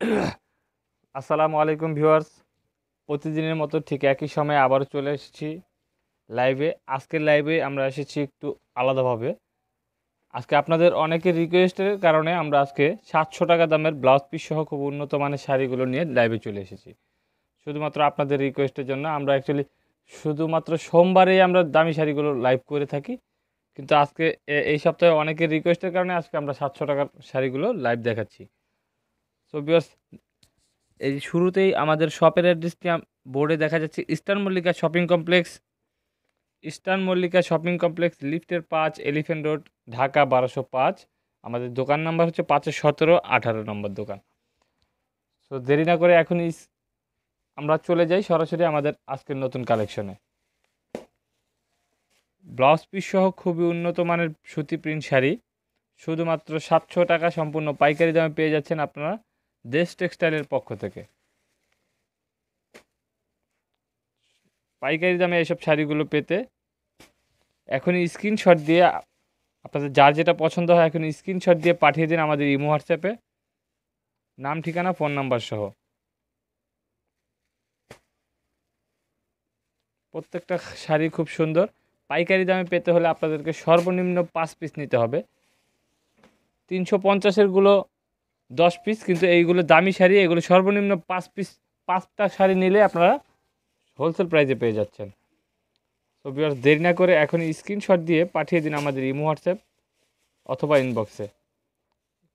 আসসালামু আলাইকুম ভিউয়ার্স প্রতিদিনের মতো ঠিক একই সময়ে আবার চলে এসেছি লাইভে আজকের লাইভে আমরা এসেছি একটু আলাদাভাবে আজকে আপনাদের অনেকের রিকোয়েস্টের কারণে আমরা আজকে সাতশো টাকা দামের ব্লাউজ পিস সহ খুব উন্নত মানের শাড়িগুলো নিয়ে লাইভে চলে এসেছি শুধুমাত্র আপনাদের রিকোয়েস্টের জন্য আমরা অ্যাকচুয়ালি শুধুমাত্র সোমবারেই আমরা দামি শাড়িগুলো লাইভ করে থাকি কিন্তু আজকে এই সপ্তাহে অনেকের রিকোয়েস্টের কারণে আজকে আমরা সাতশো টাকার শাড়িগুলো লাইভ দেখাচ্ছি সো বিকজ এই শুরুতেই আমাদের শপের অ্যাড্রেসটি বোর্ডে দেখা যাচ্ছে eastern Mallika shopping complex eastern Mallika shopping complex লিফটের পাঁচ এলিফেন্ট রোড ঢাকা বারোশো পাঁচ আমাদের দোকান নাম্বার হচ্ছে পাঁচশো সতেরো আঠারো নম্বর দোকান সো দেরি না করে এখন আমরা চলে যাই সরাসরি আমাদের আজকের নতুন কালেকশনে ব্লাউজ পিস সহ খুবই উন্নত মানের সুতি প্রিন্ট শাড়ি শুধুমাত্র সাতশো টাকা সম্পূর্ণ পাইকারি দামে পেয়ে যাচ্ছেন আপনারা দেশ টেক্সটাইলের পক্ষ থেকে পাইকারি দামে এইসব শাড়িগুলো পেতে এখন স্ক্রিনশট দিয়ে আপনাদের যার যেটা পছন্দ হয় এখন স্ক্রিনশট দিয়ে পাঠিয়ে দিন আমাদের ইমো হোয়াটসঅ্যাপে নাম ঠিকানা ফোন নাম্বার সহ প্রত্যেকটা শাড়ি খুব সুন্দর পাইকারি দামে পেতে হলে আপনাদেরকে সর্বনিম্ন পাঁচ পিস নিতে হবে তিনশো পঞ্চাশেরগুলো দশ পিস কিন্তু এইগুলো দামি শাড়ি এগুলো সর্বনিম্ন পাঁচ পিস পাঁচটা শাড়ি নিলে আপনারা হোলসেল প্রাইসে পেয়ে যাচ্ছেন তো বিয়ার্স দেরি না করে এখন স্ক্রিনশট দিয়ে পাঠিয়ে দিন আমাদের ইমো হোয়াটসঅ্যাপ অথবা ইনবক্সে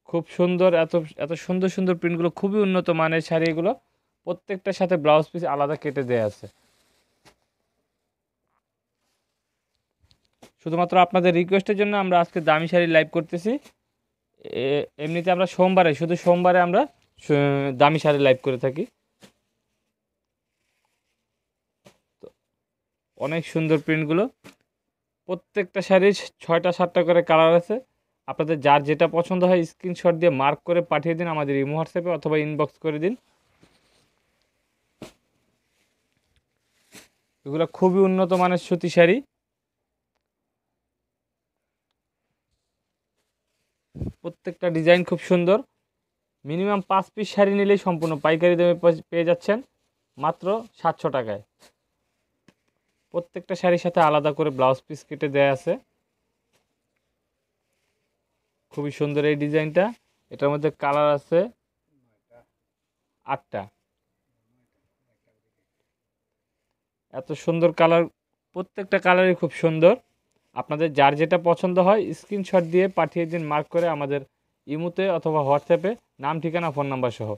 খুব সুন্দর এত এত সুন্দর সুন্দর প্রিন্টগুলো খুবই উন্নত মানের শাড়ি এগুলো প্রত্যেকটার সাথে ব্লাউজ পিস আলাদা কেটে দেয়া আছে শুধুমাত্র আপনাদের রিকোয়েস্টের জন্য আমরা আজকে দামি শাড়ি লাইভ করতেছি এমনিতে আমরা সোমবারে শুধু সোমবারে আমরা দামি শাড়ি লাইভ করে থাকি তো অনেক সুন্দর প্রিন্টগুলো প্রত্যেকটা শাড়ির ছয়টা সাতটা করে কালার আছে আপনাদের যার যেটা পছন্দ হয় স্ক্রিনশট দিয়ে মার্ক করে পাঠিয়ে দিন আমাদের ইমো হোয়াটসঅ্যাপে অথবা ইনবক্স করে দিন এগুলো খুবই উন্নত মানের সুতি শাড়ি প্রত্যেকটা ডিজাইন খুব সুন্দর মিনিমাম পাঁচ পিস শাড়ি নিলেই সম্পূর্ণ পাইকারি দামে পেয়ে যাচ্ছেন মাত্র সাতশো টাকায় প্রত্যেকটা শাড়ির সাথে আলাদা করে ব্লাউজ পিস কেটে দেয়া আছে খুবই সুন্দর এই ডিজাইনটা এটার মধ্যে কালার আছে আটটা এত সুন্দর কালার প্রত্যেকটা কালারই খুব সুন্দর আপনাদের যার যেটা পছন্দ হয় স্ক্রিনশট দিয়ে পাঠিয়ে দিন মার্ক করে আমাদের ইমুতে অথবা হোয়াটসঅ্যাপে নাম ঠিকানা ফোন নাম্বার সহ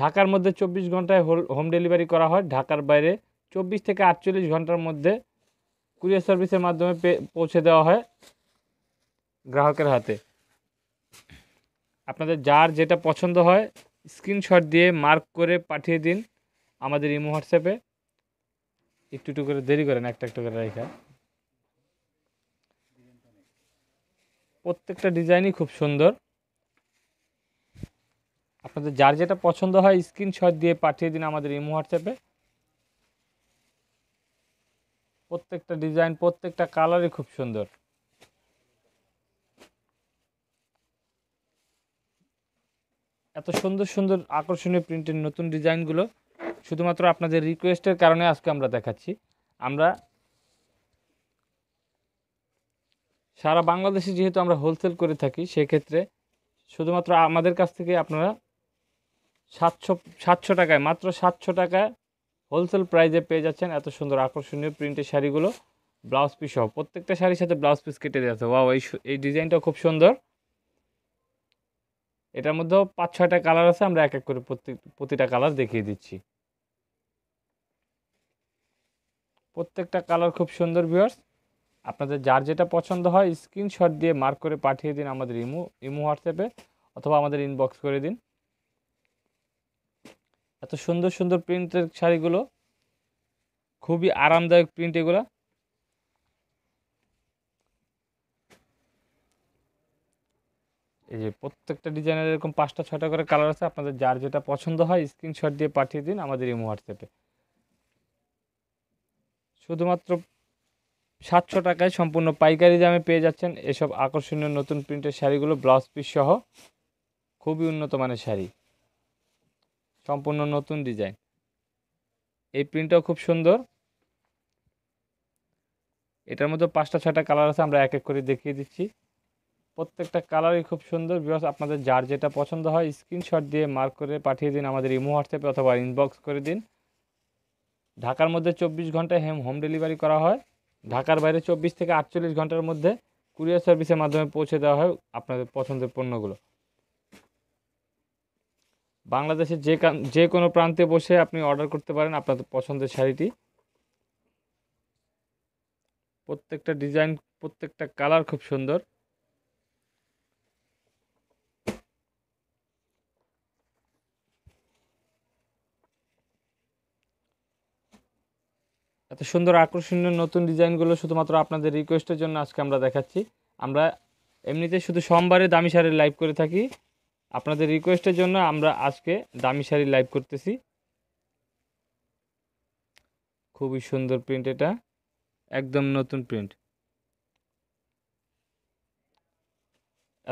ঢাকার মধ্যে চব্বিশ ঘন্টায় হোম ডেলিভারি করা হয় ঢাকার বাইরে চব্বিশ থেকে আটচল্লিশ ঘন্টার মধ্যে কুরিয়ার সার্ভিসের মাধ্যমে পৌঁছে দেওয়া হয় গ্রাহকের হাতে আপনাদের যার যেটা পছন্দ হয় স্ক্রিনশট দিয়ে মার্ক করে পাঠিয়ে দিন আমাদের ইমো হোয়াটসঅ্যাপে একটু একটু করে দেরি করেন একটা একটা করে রেখা প্রত্যেকটা ডিজাইনই খুব সুন্দর আপনাদের যার যেটা পছন্দ হয় স্ক্রিনশট দিয়ে পাঠিয়ে দিন আমাদের ইমো হোয়াটসঅ্যাপে প্রত্যেকটা ডিজাইন প্রত্যেকটা কালারই খুব সুন্দর এত সুন্দর সুন্দর আকর্ষণীয় প্রিন্টের নতুন ডিজাইনগুলো শুধুমাত্র আপনাদের রিকোয়েস্টের কারণে আজকে আমরা দেখাচ্ছি আমরা সারা বাংলাদেশে যেহেতু আমরা হোলসেল করে থাকি সেক্ষেত্রে শুধুমাত্র আমাদের কাছ থেকে আপনারা সাতশো সাতশো টাকায় মাত্র সাতশো টাকায় হোলসেল প্রাইজে পেয়ে যাচ্ছেন এত সুন্দর আকর্ষণীয় প্রিন্টের শাড়িগুলো ব্লাউজ পিস সহ প্রত্যেকটা শাড়ির সাথে ব্লাউজ পিস কেটে দেওয়া আছে ওই এই এই ডিজাইনটা খুব সুন্দর এটার মধ্যেও পাঁচ ছয়টা কালার আছে আমরা এক এক করে প্রতিটা কালার দেখিয়ে দিচ্ছি প্রত্যেকটা কালার খুব সুন্দর ভিউয়ার্স আপনাদের যার যেটা পছন্দ হয় স্ক্রিনশট দিয়ে মার্ক করে পাঠিয়ে দিন আমাদের ইমু ইমু হোয়াটসঅ্যাপে অথবা আমাদের ইনবক্স করে দিন এত সুন্দর সুন্দর প্রিন্টের শাড়িগুলো খুবই আরামদায়ক প্রিন্ট এগুলো এই যে প্রত্যেকটা ডিজাইনের এরকম পাঁচটা ছটা করে কালার আছে আপনাদের যার যেটা পছন্দ হয় স্ক্রিনশট দিয়ে পাঠিয়ে দিন আমাদের ইমো হোয়াটসঅ্যাপে শুধুমাত্র সাতশো টাকায় সম্পূর্ণ পাইকারি দামে পেয়ে যাচ্ছেন এসব আকর্ষণীয় নতুন প্রিন্টের শাড়িগুলো ব্লাউজ পিস সহ খুবই উন্নত মানের শাড়ি সম্পূর্ণ নতুন ডিজাইন এই প্রিন্টটাও খুব সুন্দর এটার মধ্যে পাঁচটা ছয়টা কালার আছে আমরা এক এক করে দেখিয়ে দিচ্ছি প্রত্যেকটা কালারই খুব সুন্দর বিকজ আপনাদের যার যেটা পছন্দ হয় স্ক্রিনশট দিয়ে মার্ক করে পাঠিয়ে দিন আমাদের ইমো হোয়াটসঅ্যাপে অথবা ইনবক্স করে দিন ঢাকার মধ্যে চব্বিশ ঘন্টায় হেম হোম ডেলিভারি করা হয় ঢাকার বাইরে চব্বিশ থেকে আটচল্লিশ ঘন্টার মধ্যে কুরিয়ার সার্ভিসের মাধ্যমে পৌঁছে দেওয়া হয় আপনাদের পছন্দের পণ্যগুলো বাংলাদেশের যে যে কোনো প্রান্তে বসে আপনি অর্ডার করতে পারেন আপনাদের পছন্দের শাড়িটি প্রত্যেকটা ডিজাইন প্রত্যেকটা কালার খুব সুন্দর এত সুন্দর আকর্ষণীয় নতুন ডিজাইনগুলো শুধুমাত্র আপনাদের রিকোয়েস্টের জন্য আজকে আমরা দেখাচ্ছি আমরা এমনিতে শুধু সোমবারে দামি শাড়ির লাইভ করে থাকি আপনাদের রিকোয়েস্টের জন্য আমরা আজকে দামি শাড়ি লাইভ করতেছি খুবই সুন্দর প্রিন্ট এটা একদম নতুন প্রিন্ট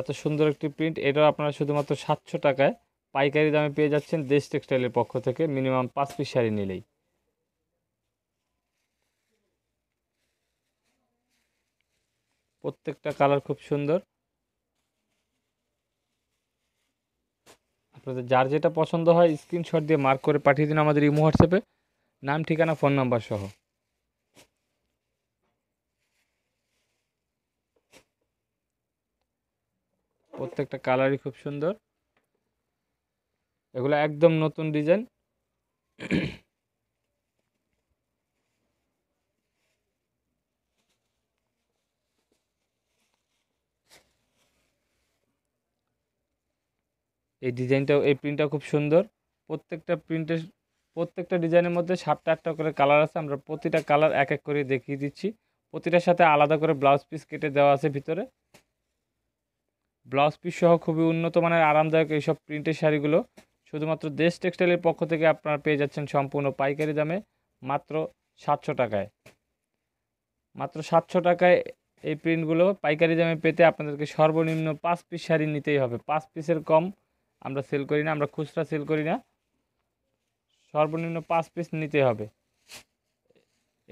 এত সুন্দর একটি প্রিন্ট এটাও আপনারা শুধুমাত্র সাতশো টাকায় পাইকারি দামে পেয়ে যাচ্ছেন দেশ টেক্সটাইলের পক্ষ থেকে মিনিমাম পাঁচ পিস শাড়ি নিলেই প্রত্যেকটা কালার খুব সুন্দর আপনাদের যার যেটা পছন্দ হয় স্ক্রিনশট দিয়ে মার্ক করে পাঠিয়ে দিন আমাদের ইমো হোয়াটসঅ্যাপে নাম ঠিকানা ফোন নাম্বার সহ প্রত্যেকটা কালারই খুব সুন্দর এগুলো একদম নতুন ডিজাইন এই ডিজাইনটাও এই প্রিন্টটা খুব সুন্দর প্রত্যেকটা প্রিন্টের প্রত্যেকটা ডিজাইনের মধ্যে সাতটা আটটা করে কালার আছে আমরা প্রতিটা কালার এক এক করে দেখিয়ে দিচ্ছি প্রতিটার সাথে আলাদা করে ব্লাউজ পিস কেটে দেওয়া আছে ভিতরে ব্লাউজ পিস সহ খুবই উন্নত মানের আরামদায়ক এইসব প্রিন্টের শাড়িগুলো শুধুমাত্র দেশ টেক্সটাইলের পক্ষ থেকে আপনারা পেয়ে যাচ্ছেন সম্পূর্ণ পাইকারি দামে মাত্র সাতশো টাকায় মাত্র সাতশো টাকায় এই প্রিন্টগুলো পাইকারি দামে পেতে আপনাদেরকে সর্বনিম্ন পাঁচ পিস শাড়ি নিতেই হবে পাঁচ পিসের কম আমরা সেল করি না আমরা খুচরা সেল করি না সর্বনিম্ন পাঁচ পিস নিতে হবে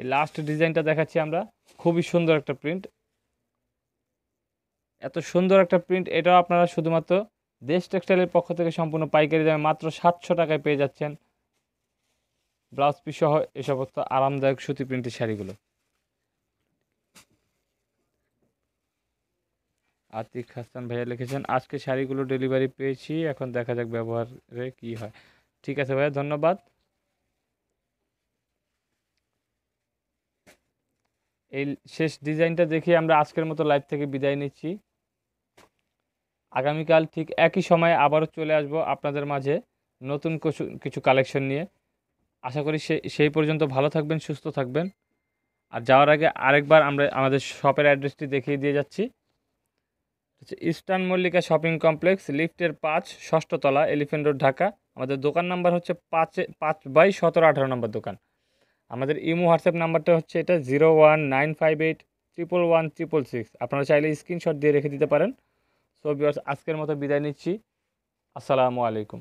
এই লাস্ট ডিজাইনটা দেখাচ্ছি আমরা খুবই সুন্দর একটা প্রিন্ট এত সুন্দর একটা প্রিন্ট এটাও আপনারা শুধুমাত্র দেশ টেক্সটাইলের পক্ষ থেকে সম্পূর্ণ পাইকারি দামে মাত্র সাতশো টাকায় পেয়ে যাচ্ছেন ব্লাউজ পিস সহ এ সমস্ত আরামদায়ক সুতি প্রিন্টের শাড়িগুলো আতিক হাসান ভাইয়া লিখেছেন আজকে শাড়িগুলো ডেলিভারি পেয়েছি এখন দেখা যাক ব্যবহারে কি হয় ঠিক আছে ভাইয়া ধন্যবাদ এই শেষ ডিজাইনটা দেখে আমরা আজকের মতো লাইভ থেকে বিদায় নিচ্ছি আগামীকাল ঠিক একই সময়ে আবারও চলে আসব আপনাদের মাঝে নতুন কিছু কালেকশন নিয়ে আশা করি সেই পর্যন্ত ভালো থাকবেন সুস্থ থাকবেন আর যাওয়ার আগে আরেকবার আমরা আমাদের শপের অ্যাড্রেসটি দেখিয়ে দিয়ে যাচ্ছি হচ্ছে ইস্টার্ন মল্লিকা শপিং কমপ্লেক্স লিফটের পাঁচ ষষ্ঠতলা এলিফেন্ট রোড ঢাকা আমাদের দোকান নাম্বার হচ্ছে পাঁচে পাঁচ বাই সতেরো আঠারো নম্বর দোকান আমাদের ইমো হোয়াটসঅ্যাপ নাম্বারটা হচ্ছে এটা zero one nine five eight triple one triple six আপনারা চাইলে স্ক্রিনশট দিয়ে রেখে দিতে পারেন সো বিয়ার্স আজকের মতো বিদায় নিচ্ছি আসসালামু আলাইকুম